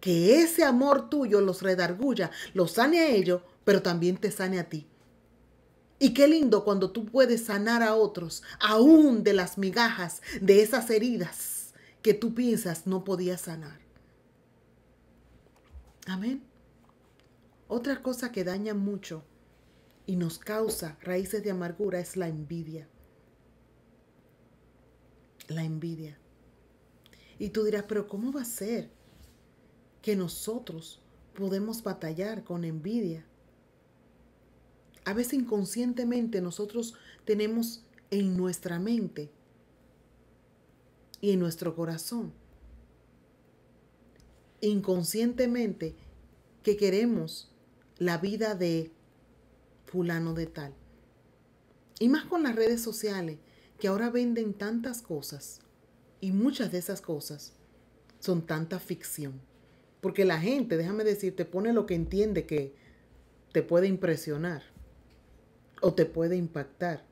S1: que ese amor tuyo los redarguya, los sane a ellos, pero también te sane a ti. Y qué lindo cuando tú puedes sanar a otros, aún de las migajas, de esas heridas que tú piensas no podías sanar. Amén. Otra cosa que daña mucho y nos causa raíces de amargura es la envidia. La envidia. Y tú dirás, pero ¿cómo va a ser que nosotros podemos batallar con envidia? A veces inconscientemente nosotros tenemos en nuestra mente y en nuestro corazón inconscientemente que queremos la vida de fulano de tal. Y más con las redes sociales que ahora venden tantas cosas. Y muchas de esas cosas son tanta ficción. Porque la gente, déjame decir, te pone lo que entiende que te puede impresionar o te puede impactar.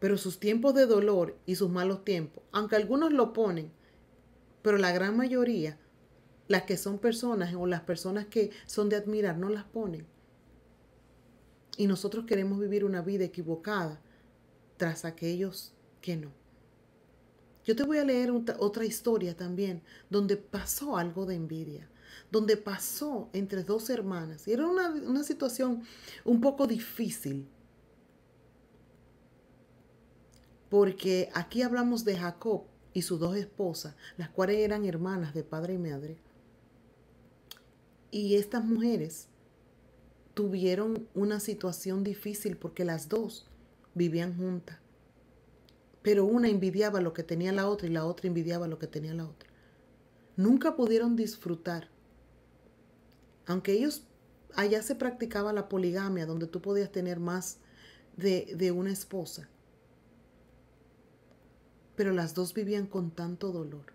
S1: Pero sus tiempos de dolor y sus malos tiempos, aunque algunos lo ponen, pero la gran mayoría, las que son personas o las personas que son de admirar, no las ponen. Y nosotros queremos vivir una vida equivocada tras aquellos que no. Yo te voy a leer otra historia también, donde pasó algo de envidia, donde pasó entre dos hermanas. Y era una, una situación un poco difícil, porque aquí hablamos de Jacob y sus dos esposas, las cuales eran hermanas de padre y madre. Y estas mujeres tuvieron una situación difícil porque las dos vivían juntas pero una envidiaba lo que tenía la otra y la otra envidiaba lo que tenía la otra. Nunca pudieron disfrutar. Aunque ellos, allá se practicaba la poligamia, donde tú podías tener más de, una esposa. Pero las dos vivían con tanto dolor.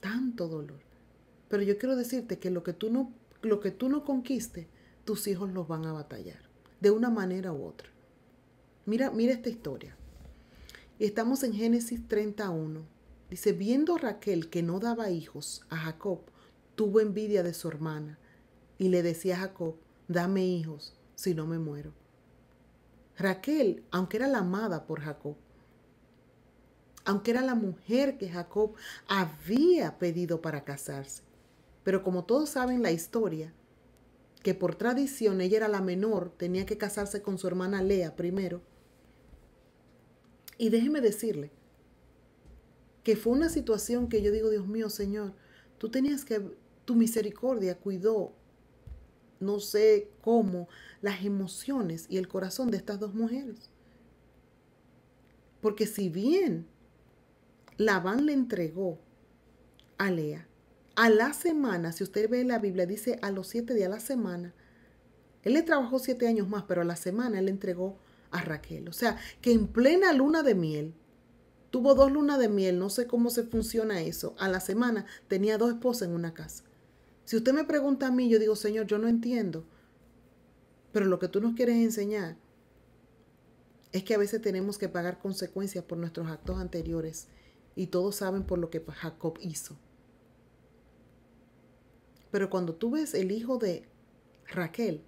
S1: Tanto dolor. Pero yo quiero decirte que lo que tú no, lo que tú no conquistes, tus hijos los van a batallar, de una manera u otra. Mira, esta historia. Estamos en Génesis 31. Dice, viendo Raquel que no daba hijos a Jacob, tuvo envidia de su hermana y le decía a Jacob, dame hijos, si no me muero. Raquel, aunque era la amada por Jacob, aunque era la mujer que Jacob había pedido para casarse, pero como todos saben la historia, que por tradición ella era la menor, tenía que casarse con su hermana Lea primero, y déjeme decirle que fue una situación que yo digo, Dios mío, Señor, tú tenías que, tu misericordia cuidó, no sé cómo, las emociones y el corazón de estas dos mujeres. Porque si bien Labán le entregó a Lea, a la semana, si usted ve la Biblia, dice a los siete días, a la semana, él le trabajó siete años más, pero a la semana él le entregó a Raquel. O sea, que en plena luna de miel, tuvo dos lunas de miel, no sé cómo se funciona eso, a la semana tenía dos esposas en una casa. Si usted me pregunta a mí, yo digo, Señor, yo no entiendo, pero lo que tú nos quieres enseñar es que a veces tenemos que pagar consecuencias por nuestros actos anteriores y todos saben por lo que Jacob hizo. Pero cuando tú ves el hijo de Raquel,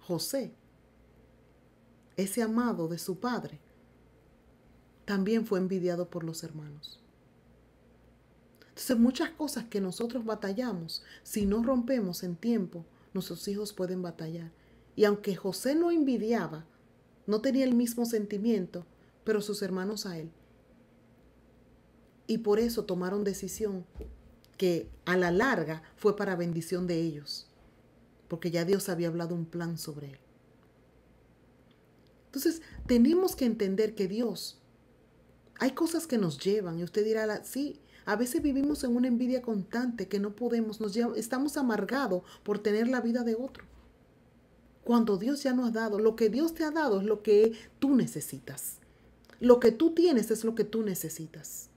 S1: José, ese amado de su padre, también fue envidiado por los hermanos. Entonces muchas cosas que nosotros batallamos, si no rompemos en tiempo, nuestros hijos pueden batallar. Y aunque José no envidiaba, no tenía el mismo sentimiento, pero sus hermanos a él. Y por eso tomaron decisión que a la larga fue para bendición de ellos, porque ya Dios había hablado un plan sobre él. Entonces, tenemos que entender que Dios, hay cosas que nos llevan y usted dirá, sí, a veces vivimos en una envidia constante que no podemos, nos estamos amargados por tener la vida de otro. Cuando Dios ya nos ha dado, lo que Dios te ha dado es lo que tú necesitas. Lo que tú tienes es lo que tú necesitas.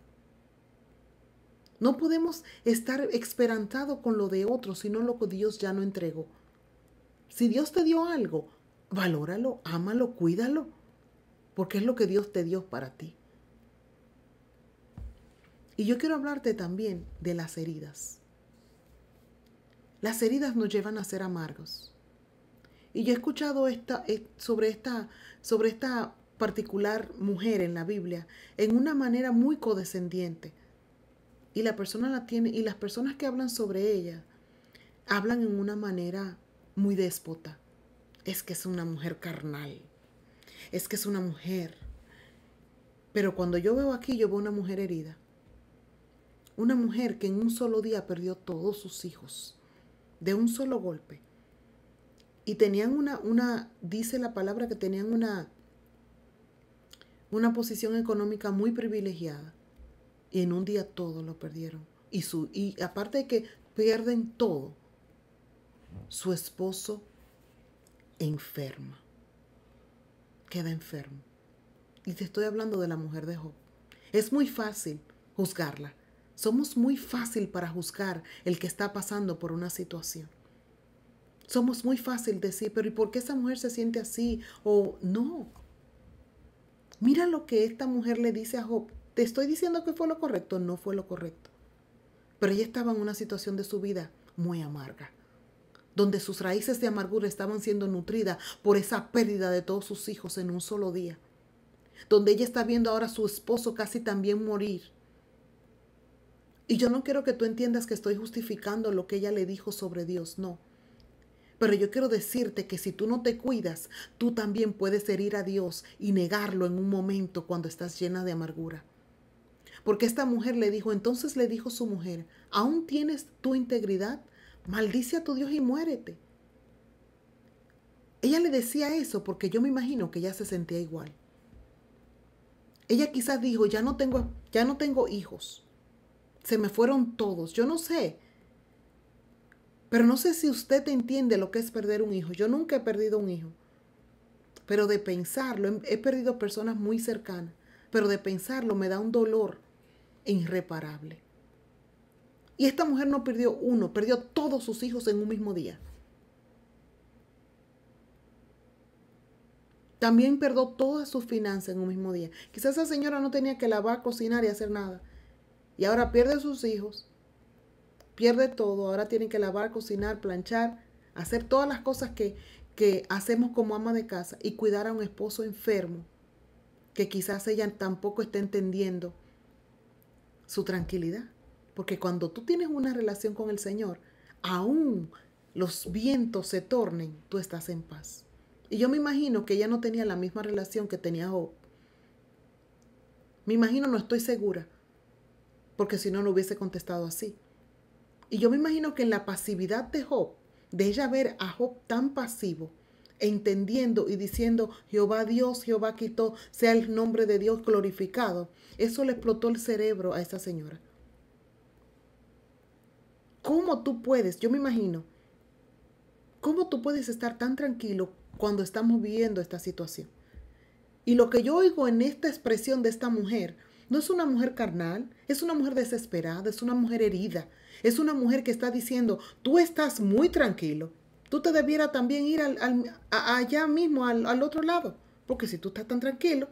S1: No podemos estar esperantado con lo de otro, sino lo que Dios ya no entregó. Si Dios te dio algo, valóralo, ámalo, cuídalo, porque es lo que Dios te dio para ti. Y yo quiero hablarte también de las heridas. Las heridas nos llevan a ser amargos. Y yo he escuchado esta, eh, sobre, esta, sobre esta particular mujer en la Biblia en una manera muy codescendiente. Y la persona la tiene y las personas que hablan sobre ella hablan en una manera muy déspota es que es una mujer carnal, es que es una mujer. Pero cuando yo veo aquí, yo veo una mujer herida. Una mujer que en un solo día perdió todos sus hijos, de un solo golpe. Y tenían una, una, dice la palabra que tenían una, una posición económica muy privilegiada. Y en un día todo lo perdieron. Y, su, y aparte de que pierden todo, su esposo enferma. Queda enfermo. Y te estoy hablando de la mujer de Job. Es muy fácil juzgarla. Somos muy fácil para juzgar el que está pasando por una situación. Somos muy fácil decir, pero ¿y por qué esa mujer se siente así? O no. Mira lo que esta mujer le dice a Job. Te estoy diciendo que fue lo correcto. No fue lo correcto. Pero ella estaba en una situación de su vida muy amarga donde sus raíces de amargura estaban siendo nutridas por esa pérdida de todos sus hijos en un solo día, donde ella está viendo ahora a su esposo casi también morir. Y yo no quiero que tú entiendas que estoy justificando lo que ella le dijo sobre Dios, no. Pero yo quiero decirte que si tú no te cuidas, tú también puedes herir a Dios y negarlo en un momento cuando estás llena de amargura. Porque esta mujer le dijo, entonces le dijo su mujer, ¿aún tienes tu integridad? maldice a tu Dios y muérete. Ella le decía eso porque yo me imagino que ella se sentía igual. Ella quizás dijo, ya no tengo, ya no tengo hijos. Se me fueron todos. Yo no sé. Pero no sé si usted entiende lo que es perder un hijo. Yo nunca he perdido un hijo. Pero de pensarlo, em, he perdido personas muy cercanas. Pero de pensarlo me da un dolor irreparable. Y esta mujer no perdió uno, perdió todos sus hijos en un mismo día. También perdió todas sus finanzas en un mismo día. Quizás esa señora no tenía que lavar, cocinar y hacer nada. Y ahora pierde sus hijos, pierde todo. Ahora tiene que lavar, cocinar, planchar, hacer todas las cosas que, que hacemos como ama de casa y cuidar a un esposo enfermo que quizás ella tampoco está entendiendo su tranquilidad. Porque cuando tú tienes una relación con el Señor, aún los vientos se tornen, tú estás en paz. Y yo me imagino que ella no tenía la misma relación que tenía Job. Me imagino, no estoy segura, porque si no, no hubiese contestado así. Y yo me imagino que en la pasividad de Job, de ella ver a Job tan pasivo, entendiendo y diciendo, Jehová Dios, Jehová quitó, sea el nombre de Dios glorificado, eso le explotó el cerebro a esa señora. ¿Cómo tú puedes? Yo me imagino, ¿cómo tú puedes estar tan tranquilo cuando estamos viviendo esta situación? Y lo que yo oigo en esta expresión de esta mujer, no es una mujer carnal, es una mujer desesperada, es una mujer herida, es una mujer que está diciendo, tú estás muy tranquilo, tú te debieras también ir allá mismo, al, al otro lado, porque si tú estás tan tranquilo,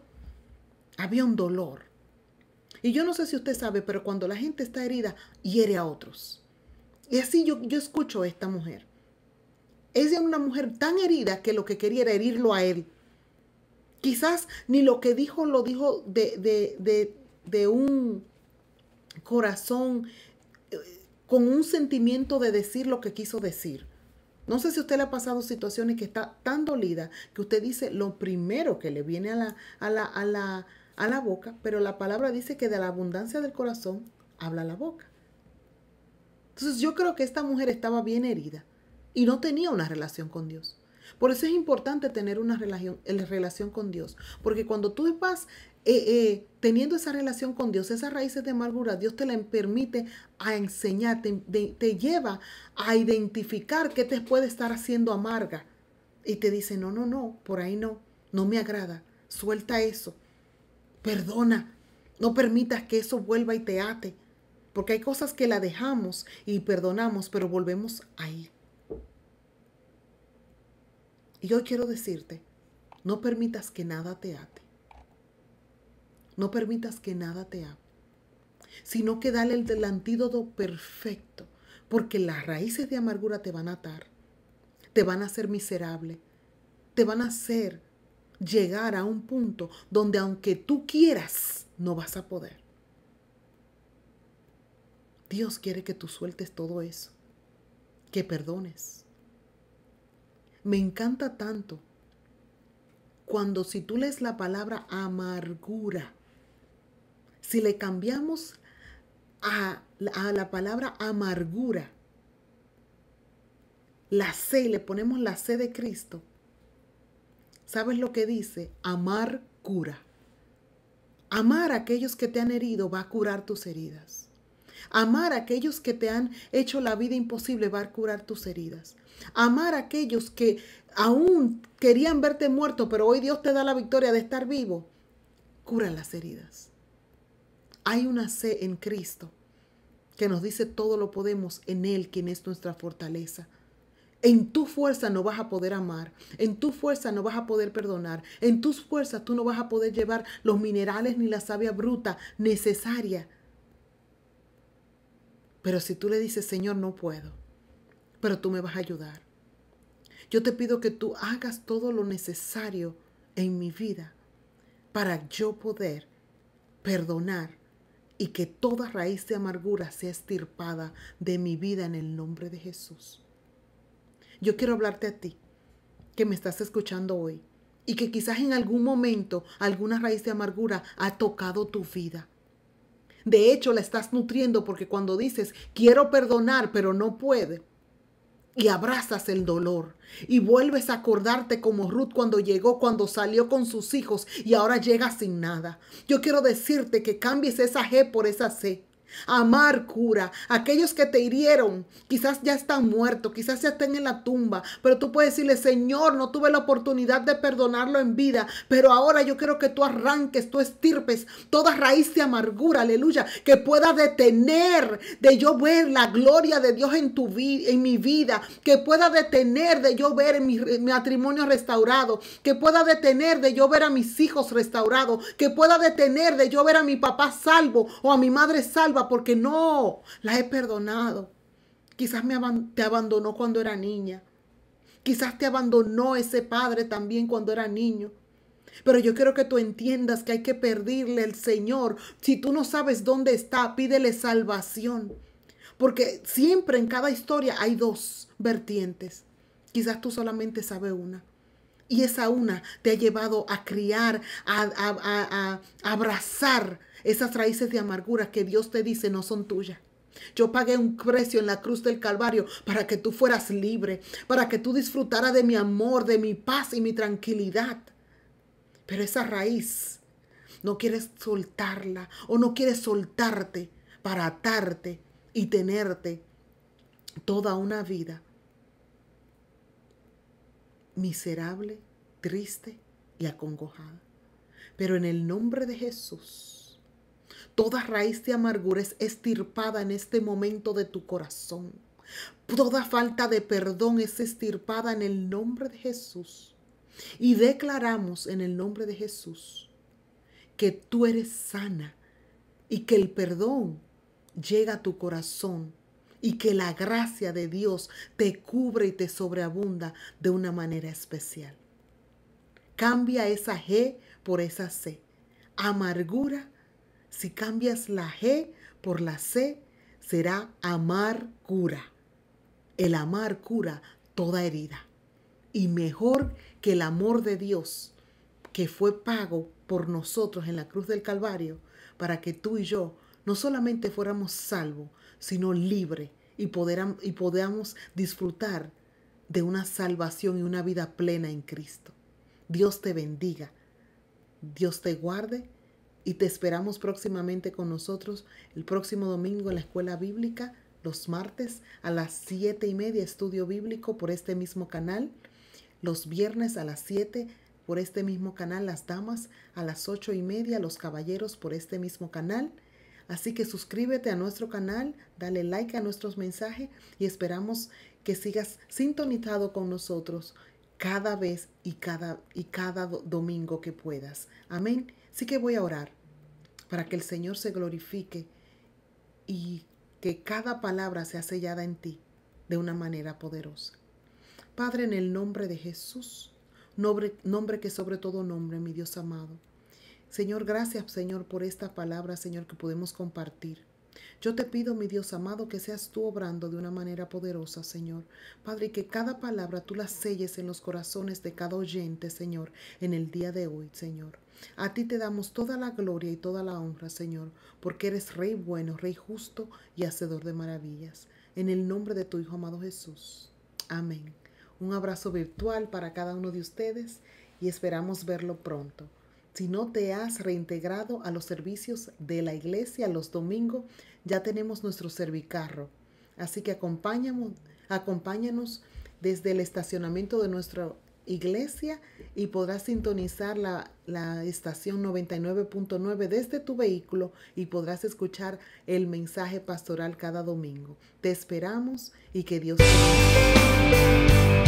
S1: había un dolor. Y yo no sé si usted sabe, pero cuando la gente está herida, hiere a otros. Y así yo, escucho a esta mujer. es es una mujer tan herida que lo que quería era herirlo a él. Quizás ni lo que dijo lo dijo de, de, de, de un corazón eh, con un sentimiento de decir lo que quiso decir. No sé si usted le ha pasado situaciones que está tan dolida que usted dice lo primero que le viene la, la, a la, a la boca, pero la palabra dice que de la abundancia del corazón habla la boca. Entonces yo creo que esta mujer estaba bien herida y no tenía una relación con Dios. Por eso es importante tener una relación, eh, relación con Dios. Porque cuando tú vas eh, eh, teniendo esa relación con Dios, esas raíces de amargura, Dios te la permite a enseñar, te lleva a identificar qué te puede estar haciendo amarga. Y te dice, no, no, no, por ahí no, no me agrada, suelta eso, perdona, no permitas que eso vuelva y te ate. Porque hay cosas que la dejamos y perdonamos, pero volvemos ahí. Y hoy quiero decirte, no permitas que nada te ate. No permitas que nada te ate. Sino que dale el, el antídoto perfecto. Porque las raíces de amargura te van a atar. Te van a hacer miserable. Te van a hacer llegar a un punto donde aunque tú quieras, no vas a poder. Dios quiere que tú sueltes todo eso, que perdones. Me encanta tanto cuando si tú lees la palabra amargura, si le cambiamos a, la palabra amargura, la C y le ponemos la C de Cristo, ¿sabes lo que dice? Amar cura. Amar a aquellos que te han herido va a curar tus heridas. Amar a aquellos que te han hecho la vida imposible va a curar tus heridas. Amar a aquellos que aún querían verte muerto, pero hoy Dios te da la victoria de estar vivo, cura las heridas. Hay una C en Cristo que nos dice todo lo podemos en Él, quien es nuestra fortaleza. En tu fuerza no vas a poder amar, en tu fuerza no vas a poder perdonar, en tus fuerzas tú no vas a poder llevar los minerales ni la savia bruta necesaria pero si tú le dices, Señor, no puedo, pero tú me vas a ayudar. Yo te pido que tú hagas todo lo necesario en mi vida para yo poder perdonar y que toda raíz de amargura sea estirpada de mi vida en el nombre de Jesús. Yo quiero hablarte a ti, que me estás escuchando hoy, y que quizás en algún momento alguna raíz de amargura ha tocado tu vida. De hecho, la estás nutriendo porque cuando dices, quiero perdonar, pero no puede, y abrazas el dolor y vuelves a acordarte como Ruth cuando llegó, cuando salió con sus hijos y ahora llega sin nada. Yo quiero decirte que cambies esa G por esa C. Amar cura. Aquellos que te hirieron, quizás ya están muertos, quizás ya estén en la tumba, pero tú puedes decirle, Señor, no tuve la oportunidad de perdonarlo en vida, pero ahora yo quiero que tú arranques, tú estirpes toda raíz de amargura, aleluya, que pueda detener de yo ver la gloria de Dios en tu vida, en mi vida, que pueda detener de yo ver mi matrimonio restaurado, que pueda detener de yo ver a mis hijos restaurados, que pueda detener de yo ver a mi papá salvo o a mi madre salvo porque no, la he perdonado. Quizás me te abandonó cuando era niña. Quizás te abandonó ese padre también cuando era niño. Pero yo quiero que tú entiendas que hay que pedirle al Señor. Si tú no sabes dónde está, pídele salvación. Porque siempre en cada historia hay dos vertientes. Quizás tú solamente sabes una. Y esa una te ha llevado a criar, a, a abrazar esas raíces de amargura que Dios te dice no son tuyas. Yo pagué un precio en la cruz del Calvario para que tú fueras libre, para que tú disfrutaras de mi amor, de mi paz y mi tranquilidad. Pero esa raíz no quieres soltarla o no quieres soltarte para atarte y tenerte toda una vida miserable, triste y acongojada. Pero en el nombre de Jesús, Toda raíz de amargura es estirpada en este momento de tu corazón. Toda falta de perdón es estirpada en el nombre de Jesús. Y declaramos en el nombre de Jesús que tú eres sana y que el perdón llega a tu corazón y que la gracia de Dios te cubre y te sobreabunda de una manera especial. Cambia esa G por esa C. Amargura si cambias la G por la C, será amar cura. El amar cura toda herida. Y mejor que el amor de Dios, que fue pago por nosotros en la cruz del Calvario, para que tú y yo no solamente fuéramos salvos, sino libres y, podamos disfrutar de una salvación y una vida plena en Cristo. Dios te bendiga, Dios te guarde y te esperamos próximamente con nosotros el próximo domingo en la escuela bíblica, los martes a las siete y media, estudio bíblico por este mismo canal, los viernes a las 7 por este mismo canal, las damas a las ocho y media, los caballeros por este mismo canal. Así que suscríbete a nuestro canal, dale like a nuestros mensajes y esperamos que sigas sintonizado con nosotros cada vez y cada, y cada domingo que puedas. Amén. Así que voy a orar para que el Señor se glorifique y que cada palabra sea sellada en ti de una manera poderosa. Padre, en el nombre de Jesús, nombre, nombre que sobre todo nombre, mi Dios amado. Señor, gracias, Señor, por esta palabra, Señor, que podemos compartir. Yo te pido, mi Dios amado, que seas tú obrando de una manera poderosa, Señor. Padre, que cada palabra tú la selles en los corazones de cada oyente, Señor, en el día de hoy, Señor. A ti te damos toda la gloria y toda la honra, Señor, porque eres Rey bueno, Rey justo y hacedor de maravillas. En el nombre de tu Hijo amado Jesús. Amén. Un abrazo virtual para cada uno de ustedes y esperamos verlo pronto. Si no te has reintegrado a los servicios de la iglesia los domingos, ya tenemos nuestro servicarro. Así que acompáñanos, acompáñanos desde el estacionamiento de nuestra iglesia y podrás sintonizar la, estación 99.9 desde tu vehículo y podrás escuchar el mensaje pastoral cada domingo. Te esperamos y que Dios te